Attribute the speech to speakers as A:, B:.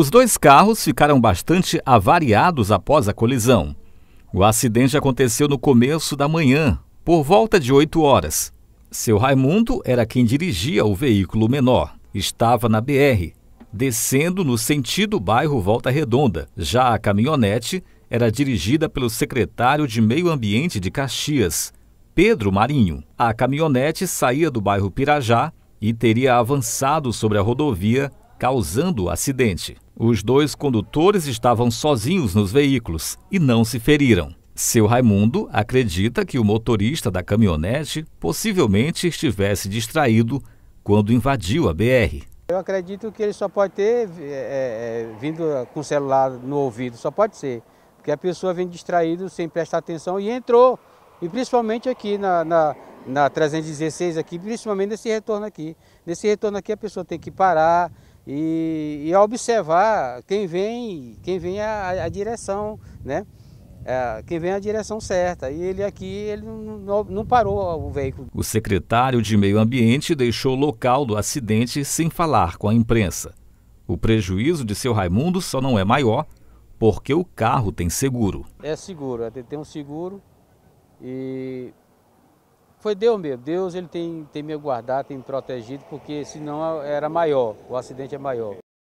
A: Os dois carros ficaram bastante avariados após a colisão. O acidente aconteceu no começo da manhã, por volta de 8 horas. Seu Raimundo era quem dirigia o veículo menor. Estava na BR, descendo no sentido bairro Volta Redonda. Já a caminhonete era dirigida pelo secretário de Meio Ambiente de Caxias, Pedro Marinho. A caminhonete saía do bairro Pirajá e teria avançado sobre a rodovia, causando o acidente. Os dois condutores estavam sozinhos nos veículos e não se feriram. Seu Raimundo acredita que o motorista da caminhonete possivelmente estivesse distraído quando invadiu a BR.
B: Eu acredito que ele só pode ter é, é, vindo com o celular no ouvido, só pode ser. Porque a pessoa vem distraída, sem prestar atenção e entrou. E principalmente aqui na, na, na 316, aqui, principalmente nesse retorno aqui. Nesse retorno aqui a pessoa tem que parar, e, e observar quem vem, quem vem a, a direção, né? É, quem vem a direção certa. E ele aqui ele não, não parou o veículo.
A: O secretário de Meio Ambiente deixou o local do acidente sem falar com a imprensa. O prejuízo de seu Raimundo só não é maior porque o carro tem seguro.
B: É seguro, é, tem um seguro e foi Deus mesmo. Deus ele tem, tem me guardado, tem me protegido, porque senão era maior, o acidente é maior.